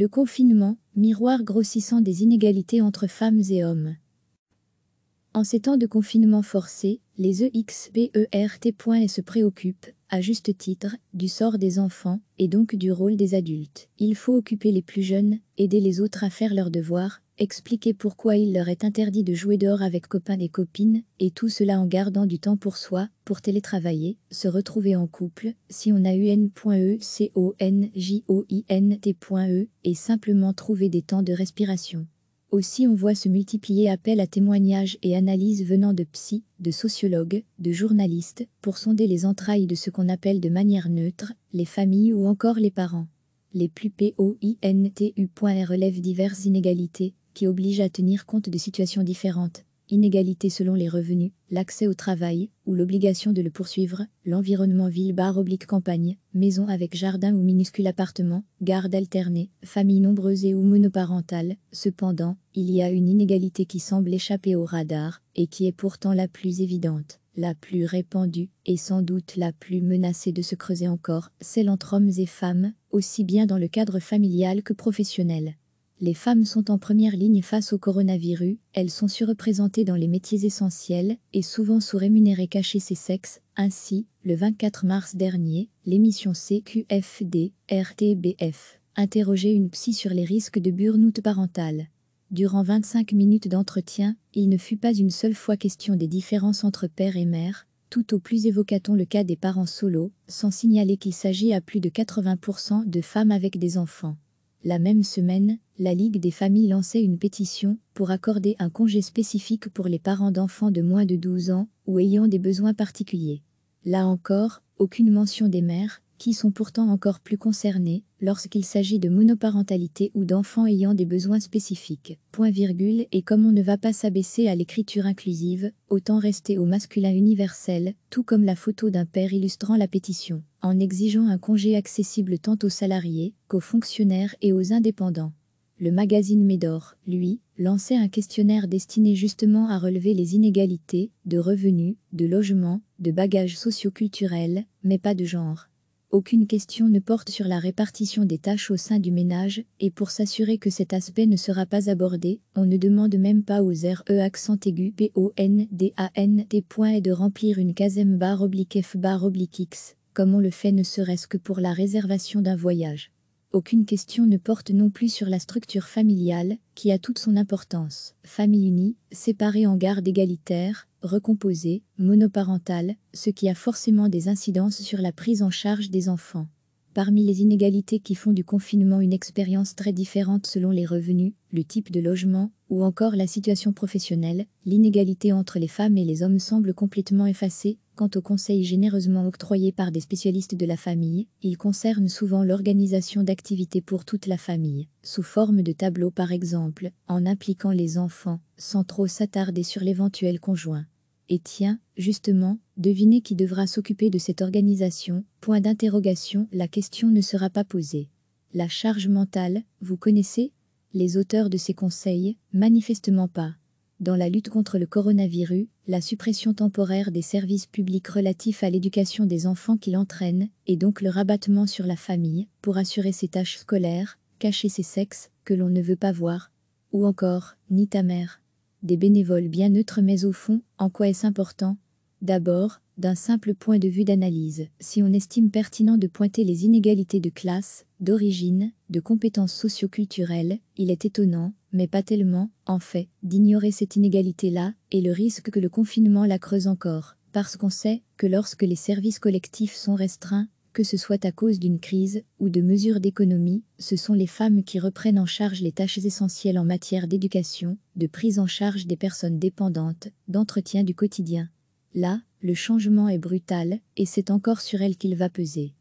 Le confinement, miroir grossissant des inégalités entre femmes et hommes. En ces temps de confinement forcé, les et e se préoccupent, à juste titre, du sort des enfants, et donc du rôle des adultes. Il faut occuper les plus jeunes, aider les autres à faire leurs devoirs, expliquer pourquoi il leur est interdit de jouer dehors avec copains et copines, et tout cela en gardant du temps pour soi, pour télétravailler, se retrouver en couple, si on a un.e c o n j o i n e, et simplement trouver des temps de respiration. Aussi on voit se multiplier appels à témoignages et analyses venant de psy, de sociologues, de journalistes, pour sonder les entrailles de ce qu'on appelle de manière neutre, les familles ou encore les parents. Les plus POINTU. relèvent diverses inégalités, qui oblige à tenir compte de situations différentes, inégalités selon les revenus, l'accès au travail ou l'obligation de le poursuivre, l'environnement ville-bar-campagne, maison avec jardin ou minuscule appartement, garde alternée, famille nombreuse et ou monoparentale. Cependant, il y a une inégalité qui semble échapper au radar et qui est pourtant la plus évidente la plus répandue et sans doute la plus menacée de se creuser encore, celle entre hommes et femmes, aussi bien dans le cadre familial que professionnel. Les femmes sont en première ligne face au coronavirus, elles sont surreprésentées dans les métiers essentiels et souvent sous-rémunérées cachées ces sexes. Ainsi, le 24 mars dernier, l'émission CQFD RTBF interrogeait une psy sur les risques de burn-out parental. Durant 25 minutes d'entretien, il ne fut pas une seule fois question des différences entre père et mère, tout au plus évoqua on le cas des parents solos, sans signaler qu'il s'agit à plus de 80% de femmes avec des enfants. La même semaine, la Ligue des familles lançait une pétition pour accorder un congé spécifique pour les parents d'enfants de moins de 12 ans ou ayant des besoins particuliers. Là encore, aucune mention des mères, qui sont pourtant encore plus concernées lorsqu'il s'agit de monoparentalité ou d'enfants ayant des besoins spécifiques. Point virgule et comme on ne va pas s'abaisser à l'écriture inclusive, autant rester au masculin universel, tout comme la photo d'un père illustrant la pétition en exigeant un congé accessible tant aux salariés qu'aux fonctionnaires et aux indépendants. Le magazine Médor, lui, lançait un questionnaire destiné justement à relever les inégalités de revenus, de logements, de bagages sociaux-culturels, mais pas de genre. Aucune question ne porte sur la répartition des tâches au sein du ménage, et pour s'assurer que cet aspect ne sera pas abordé, on ne demande même pas aux RE accent aigu et de remplir une casem barre oblique F bar oblique X comme on le fait ne serait-ce que pour la réservation d'un voyage. Aucune question ne porte non plus sur la structure familiale, qui a toute son importance. Famille unie, séparée en garde égalitaire, recomposée, monoparentale, ce qui a forcément des incidences sur la prise en charge des enfants. Parmi les inégalités qui font du confinement une expérience très différente selon les revenus, le type de logement ou encore la situation professionnelle, l'inégalité entre les femmes et les hommes semble complètement effacée, Quant aux conseils généreusement octroyés par des spécialistes de la famille, ils concernent souvent l'organisation d'activités pour toute la famille, sous forme de tableaux par exemple, en impliquant les enfants, sans trop s'attarder sur l'éventuel conjoint. Et tiens, justement, devinez qui devra s'occuper de cette organisation, point d'interrogation, la question ne sera pas posée. La charge mentale, vous connaissez Les auteurs de ces conseils, manifestement pas dans la lutte contre le coronavirus, la suppression temporaire des services publics relatifs à l'éducation des enfants qui l'entraînent, et donc le rabattement sur la famille, pour assurer ses tâches scolaires, cacher ses sexes, que l'on ne veut pas voir, ou encore, ni ta mère. Des bénévoles bien neutres mais au fond, en quoi est-ce important D'abord, d'un simple point de vue d'analyse, si on estime pertinent de pointer les inégalités de classe, d'origine, de compétences socio-culturelles, il est étonnant, mais pas tellement, en fait, d'ignorer cette inégalité-là, et le risque que le confinement la creuse encore, parce qu'on sait que lorsque les services collectifs sont restreints, que ce soit à cause d'une crise ou de mesures d'économie, ce sont les femmes qui reprennent en charge les tâches essentielles en matière d'éducation, de prise en charge des personnes dépendantes, d'entretien du quotidien. Là, le changement est brutal, et c'est encore sur elles qu'il va peser.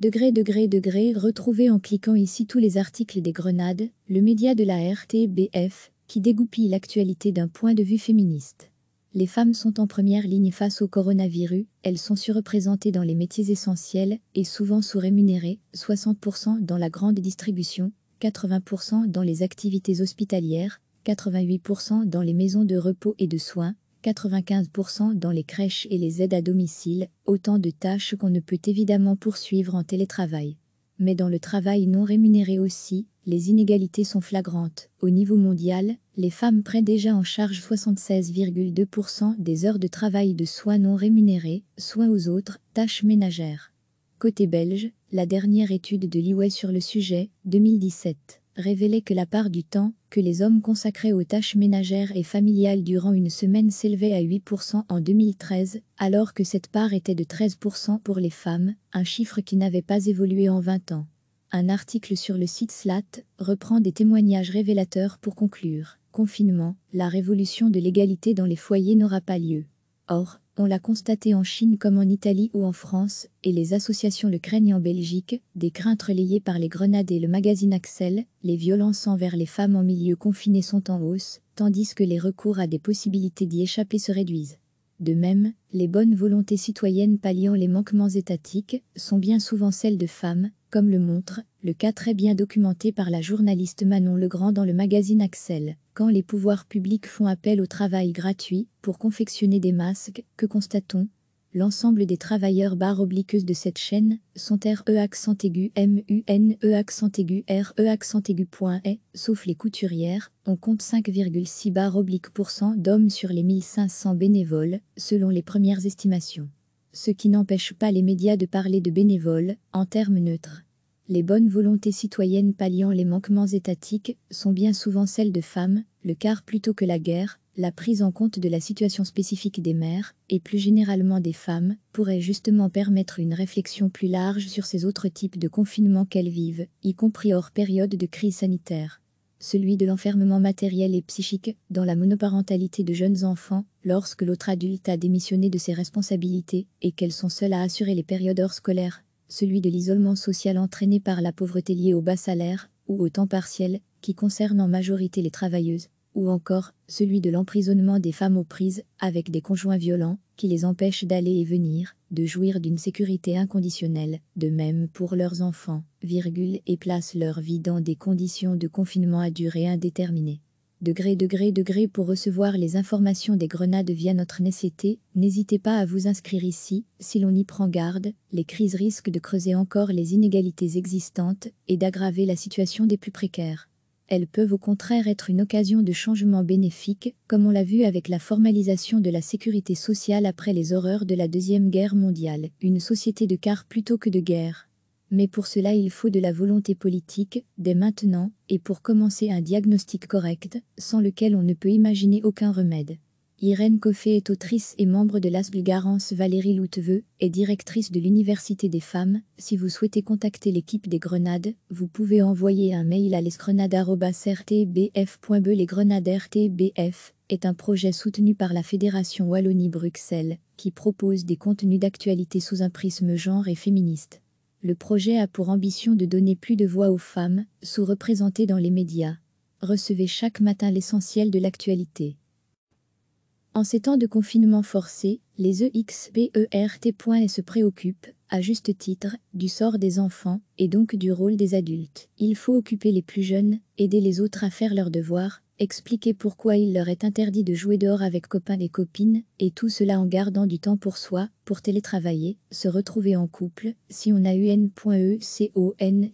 Degré, degré, degré, retrouvez en cliquant ici tous les articles des Grenades, le média de la RTBF, qui dégoupille l'actualité d'un point de vue féministe. Les femmes sont en première ligne face au coronavirus, elles sont surreprésentées dans les métiers essentiels et souvent sous-rémunérées, 60% dans la grande distribution, 80% dans les activités hospitalières, 88% dans les maisons de repos et de soins, 95% dans les crèches et les aides à domicile, autant de tâches qu'on ne peut évidemment poursuivre en télétravail. Mais dans le travail non rémunéré aussi, les inégalités sont flagrantes. Au niveau mondial, les femmes prennent déjà en charge 76,2% des heures de travail de soins non rémunérés, soins aux autres, tâches ménagères. Côté belge, la dernière étude de l'IWE sur le sujet, 2017 révélait que la part du temps que les hommes consacraient aux tâches ménagères et familiales durant une semaine s'élevait à 8% en 2013, alors que cette part était de 13% pour les femmes, un chiffre qui n'avait pas évolué en 20 ans. Un article sur le site Slat reprend des témoignages révélateurs pour conclure. Confinement, la révolution de l'égalité dans les foyers n'aura pas lieu. Or, on l'a constaté en Chine comme en Italie ou en France, et les associations le craignent en Belgique, des craintes relayées par les Grenades et le magazine Axel, les violences envers les femmes en milieu confiné sont en hausse, tandis que les recours à des possibilités d'y échapper se réduisent. De même, les bonnes volontés citoyennes palliant les manquements étatiques sont bien souvent celles de femmes, comme le montre le cas très bien documenté par la journaliste Manon Legrand dans le magazine Axel quand les pouvoirs publics font appel au travail gratuit pour confectionner des masques, que constatons L'ensemble des travailleurs barres obliqueuses de cette chaîne sont RE accent aigu MUNE accent aigu RE accent aigu point e, sauf les couturières, on compte 5,6 barres oblique cent d'hommes sur les 1500 bénévoles, selon les premières estimations. Ce qui n'empêche pas les médias de parler de bénévoles, en termes neutres. Les bonnes volontés citoyennes palliant les manquements étatiques sont bien souvent celles de femmes, le car plutôt que la guerre, la prise en compte de la situation spécifique des mères, et plus généralement des femmes, pourrait justement permettre une réflexion plus large sur ces autres types de confinement qu'elles vivent, y compris hors période de crise sanitaire celui de l'enfermement matériel et psychique, dans la monoparentalité de jeunes enfants, lorsque l'autre adulte a démissionné de ses responsabilités et qu'elles sont seules à assurer les périodes hors scolaires, celui de l'isolement social entraîné par la pauvreté liée au bas salaire ou au temps partiel, qui concerne en majorité les travailleuses, ou encore celui de l'emprisonnement des femmes aux prises avec des conjoints violents qui les empêchent d'aller et venir, de jouir d'une sécurité inconditionnelle, de même pour leurs enfants, et placent leur vie dans des conditions de confinement à durée indéterminée degré degré degré pour recevoir les informations des grenades via notre nécessité, n'hésitez pas à vous inscrire ici, si l'on y prend garde, les crises risquent de creuser encore les inégalités existantes et d'aggraver la situation des plus précaires. Elles peuvent au contraire être une occasion de changement bénéfique, comme on l'a vu avec la formalisation de la sécurité sociale après les horreurs de la Deuxième Guerre mondiale, une société de car plutôt que de guerre. Mais pour cela il faut de la volonté politique, dès maintenant, et pour commencer un diagnostic correct, sans lequel on ne peut imaginer aucun remède. Irène Coffé est autrice et membre de Garance Valérie Louteveux et directrice de l'Université des femmes. Si vous souhaitez contacter l'équipe des Grenades, vous pouvez envoyer un mail à lesgrenades.rtbf.be e. Les Grenades RTBF est un projet soutenu par la Fédération Wallonie-Bruxelles qui propose des contenus d'actualité sous un prisme genre et féministe. Le projet a pour ambition de donner plus de voix aux femmes, sous-représentées dans les médias. Recevez chaque matin l'essentiel de l'actualité. En ces temps de confinement forcé, les EXPERT. se préoccupent, à juste titre, du sort des enfants et donc du rôle des adultes. Il faut occuper les plus jeunes, aider les autres à faire leurs devoirs, expliquer pourquoi il leur est interdit de jouer dehors avec copains et copines, et tout cela en gardant du temps pour soi, pour télétravailler, se retrouver en couple, si on a un.e, con-j-o-in-t.e,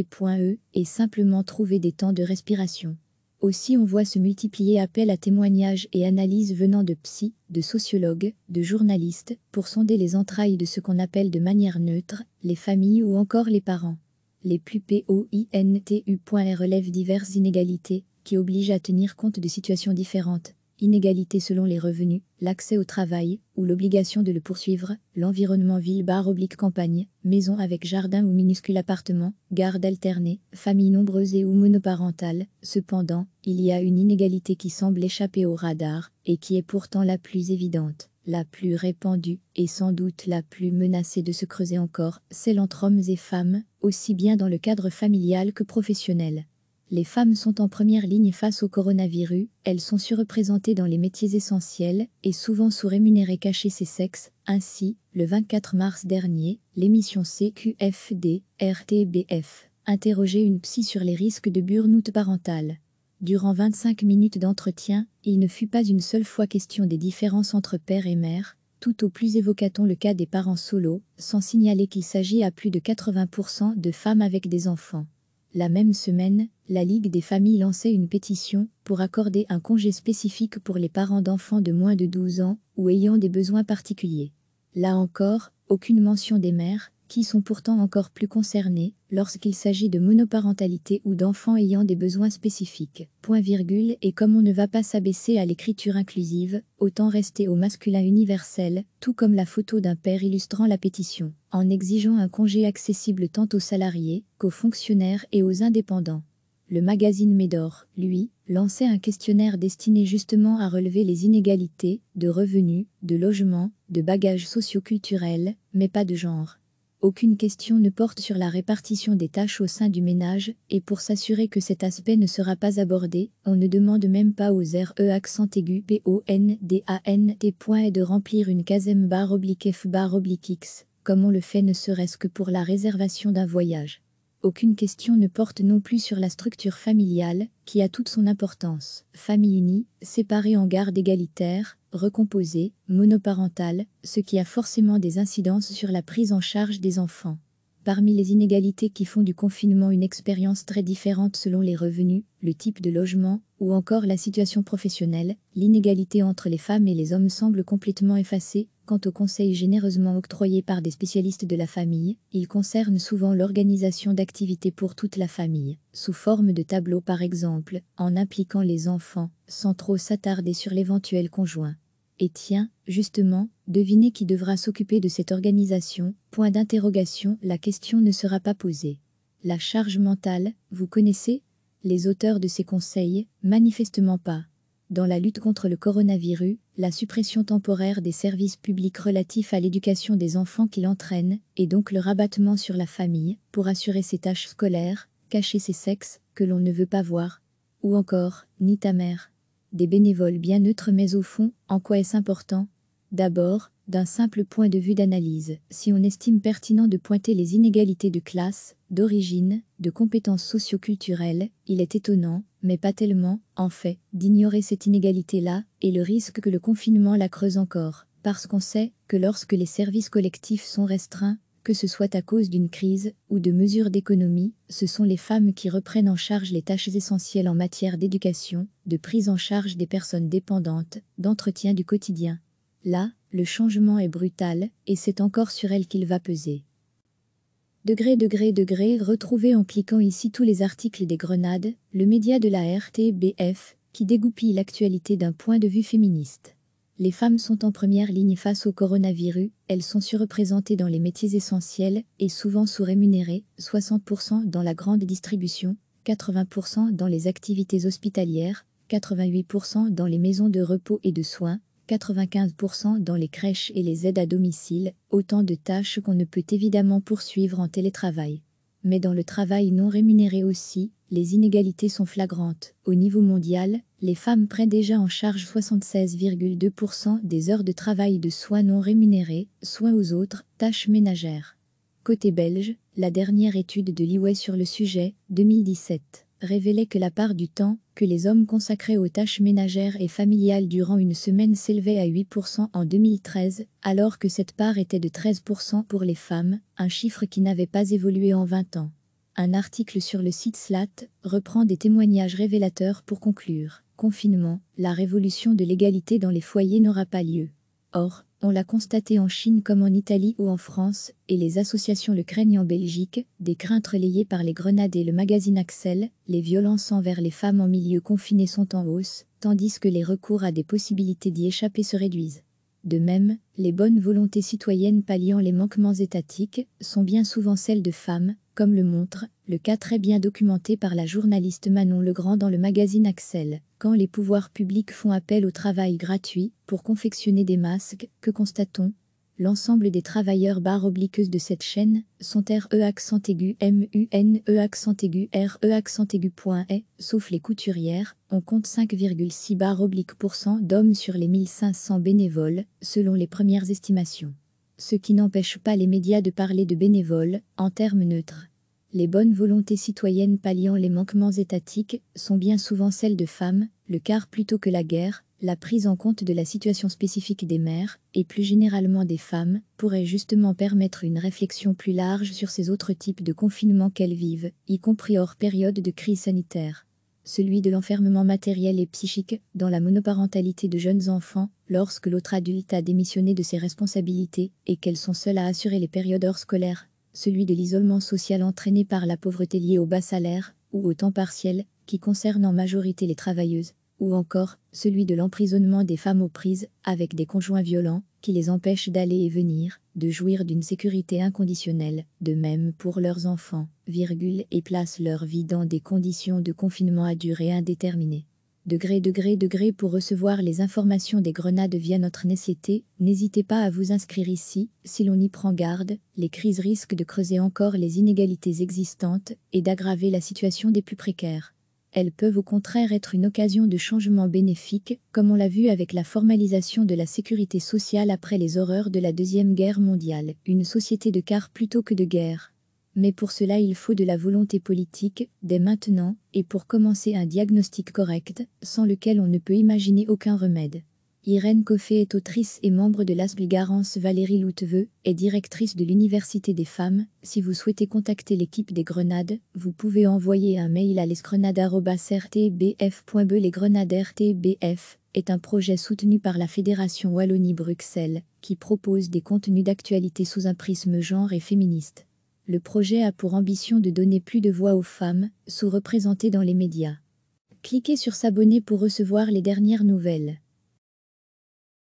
e, et simplement trouver des temps de respiration. Aussi on voit se multiplier appels à témoignages et analyses venant de psy, de sociologues, de journalistes, pour sonder les entrailles de ce qu'on appelle de manière neutre, les familles ou encore les parents. Les plus P-O-I-N-T-U.E. relèvent diverses inégalités, qui oblige à tenir compte de situations différentes, inégalités selon les revenus, l'accès au travail ou l'obligation de le poursuivre, l'environnement ville-bar oblique campagne, maison avec jardin ou minuscule appartement, garde alternée, famille nombreuse et ou monoparentale. Cependant, il y a une inégalité qui semble échapper au radar et qui est pourtant la plus évidente, la plus répandue et sans doute la plus menacée de se creuser encore, celle entre hommes et femmes, aussi bien dans le cadre familial que professionnel les femmes sont en première ligne face au coronavirus, elles sont surreprésentées dans les métiers essentiels et souvent sous-rémunérées cachées ces sexes. Ainsi, le 24 mars dernier, l'émission CQFD RTBF interrogeait une psy sur les risques de burn-out parental. Durant 25 minutes d'entretien, il ne fut pas une seule fois question des différences entre père et mère, tout au plus évoqua on le cas des parents solos, sans signaler qu'il s'agit à plus de 80% de femmes avec des enfants. La même semaine, la Ligue des familles lançait une pétition pour accorder un congé spécifique pour les parents d'enfants de moins de 12 ans ou ayant des besoins particuliers. Là encore, aucune mention des mères, qui sont pourtant encore plus concernés lorsqu'il s'agit de monoparentalité ou d'enfants ayant des besoins spécifiques. Point virgule, et comme on ne va pas s'abaisser à l'écriture inclusive, autant rester au masculin universel, tout comme la photo d'un père illustrant la pétition, en exigeant un congé accessible tant aux salariés qu'aux fonctionnaires et aux indépendants. Le magazine Médor, lui, lançait un questionnaire destiné justement à relever les inégalités de revenus, de logements, de bagages socioculturels, mais pas de genre aucune question ne porte sur la répartition des tâches au sein du ménage, et pour s'assurer que cet aspect ne sera pas abordé, on ne demande même pas aux RE accent aigu d'an des et de remplir une case bar oblique F bar oblique X, comme on le fait ne serait-ce que pour la réservation d'un voyage. Aucune question ne porte non plus sur la structure familiale, qui a toute son importance. Famille unie, séparée en garde égalitaire, recomposée, monoparentale, ce qui a forcément des incidences sur la prise en charge des enfants. Parmi les inégalités qui font du confinement une expérience très différente selon les revenus, le type de logement ou encore la situation professionnelle, l'inégalité entre les femmes et les hommes semble complètement effacée, Quant aux conseils généreusement octroyés par des spécialistes de la famille, ils concernent souvent l'organisation d'activités pour toute la famille, sous forme de tableaux par exemple, en impliquant les enfants, sans trop s'attarder sur l'éventuel conjoint. Et tiens, justement, devinez qui devra s'occuper de cette organisation, point d'interrogation, la question ne sera pas posée. La charge mentale, vous connaissez Les auteurs de ces conseils, manifestement pas dans la lutte contre le coronavirus, la suppression temporaire des services publics relatifs à l'éducation des enfants qui l'entraînent, et donc le rabattement sur la famille, pour assurer ses tâches scolaires, cacher ses sexes, que l'on ne veut pas voir, ou encore, ni ta mère. Des bénévoles bien neutres mais au fond, en quoi est-ce important D'abord, d'un simple point de vue d'analyse, si on estime pertinent de pointer les inégalités de classe, d'origine, de compétences socioculturelles, il est étonnant, mais pas tellement, en fait, d'ignorer cette inégalité-là et le risque que le confinement la creuse encore, parce qu'on sait que lorsque les services collectifs sont restreints, que ce soit à cause d'une crise ou de mesures d'économie, ce sont les femmes qui reprennent en charge les tâches essentielles en matière d'éducation, de prise en charge des personnes dépendantes, d'entretien du quotidien. Là, le changement est brutal, et c'est encore sur elle qu'il va peser. Degré, degré, degré, retrouvez en cliquant ici tous les articles des Grenades, le média de la RTBF, qui dégoupille l'actualité d'un point de vue féministe. Les femmes sont en première ligne face au coronavirus, elles sont surreprésentées dans les métiers essentiels et souvent sous-rémunérées, 60% dans la grande distribution, 80% dans les activités hospitalières, 88% dans les maisons de repos et de soins, 95% dans les crèches et les aides à domicile, autant de tâches qu'on ne peut évidemment poursuivre en télétravail. Mais dans le travail non rémunéré aussi, les inégalités sont flagrantes. Au niveau mondial, les femmes prennent déjà en charge 76,2% des heures de travail de soins non rémunérés, soins aux autres, tâches ménagères. Côté belge, la dernière étude de l'IWE sur le sujet, 2017, révélait que la part du temps que les hommes consacrés aux tâches ménagères et familiales durant une semaine s'élevaient à 8% en 2013, alors que cette part était de 13% pour les femmes, un chiffre qui n'avait pas évolué en 20 ans. Un article sur le site Slat reprend des témoignages révélateurs pour conclure. Confinement, la révolution de l'égalité dans les foyers n'aura pas lieu. Or, on l'a constaté en Chine comme en Italie ou en France, et les associations le craignent en Belgique, des craintes relayées par les Grenades et le magazine Axel, les violences envers les femmes en milieu confiné sont en hausse, tandis que les recours à des possibilités d'y échapper se réduisent. De même, les bonnes volontés citoyennes palliant les manquements étatiques sont bien souvent celles de femmes, comme le montre le cas très bien documenté par la journaliste Manon Legrand dans le magazine Axel, quand les pouvoirs publics font appel au travail gratuit pour confectionner des masques, que constatons L'ensemble des travailleurs barre de cette chaîne sont RE accent aigu E accent aigu RE accent aigu e e. sauf les couturières, on compte 5,6 barre oblique d'hommes sur les 1500 bénévoles, selon les premières estimations. Ce qui n'empêche pas les médias de parler de bénévoles, en termes neutres. Les bonnes volontés citoyennes palliant les manquements étatiques sont bien souvent celles de femmes, le quart plutôt que la guerre, la prise en compte de la situation spécifique des mères, et plus généralement des femmes, pourrait justement permettre une réflexion plus large sur ces autres types de confinement qu'elles vivent, y compris hors période de crise sanitaire. Celui de l'enfermement matériel et psychique, dans la monoparentalité de jeunes enfants, lorsque l'autre adulte a démissionné de ses responsabilités et qu'elles sont seules à assurer les périodes hors scolaires. Celui de l'isolement social entraîné par la pauvreté liée au bas salaire, ou au temps partiel, qui concerne en majorité les travailleuses ou encore celui de l'emprisonnement des femmes aux prises avec des conjoints violents qui les empêchent d'aller et venir, de jouir d'une sécurité inconditionnelle, de même pour leurs enfants, virgule, et placent leur vie dans des conditions de confinement à durée indéterminée. Degré, degré, degré pour recevoir les informations des grenades via notre nécessité, n'hésitez pas à vous inscrire ici, si l'on y prend garde, les crises risquent de creuser encore les inégalités existantes et d'aggraver la situation des plus précaires elles peuvent au contraire être une occasion de changement bénéfique, comme on l'a vu avec la formalisation de la sécurité sociale après les horreurs de la Deuxième Guerre mondiale, une société de car plutôt que de guerre. Mais pour cela il faut de la volonté politique, dès maintenant, et pour commencer un diagnostic correct, sans lequel on ne peut imaginer aucun remède. Irène Coffey est autrice et membre de l'Asbl garance Valérie Louteveux et directrice de l'Université des femmes. Si vous souhaitez contacter l'équipe des Grenades, vous pouvez envoyer un mail à lesgrenades.rtbf.be. E. Les Grenades RTBF est un projet soutenu par la Fédération Wallonie-Bruxelles qui propose des contenus d'actualité sous un prisme genre et féministe. Le projet a pour ambition de donner plus de voix aux femmes, sous-représentées dans les médias. Cliquez sur s'abonner pour recevoir les dernières nouvelles.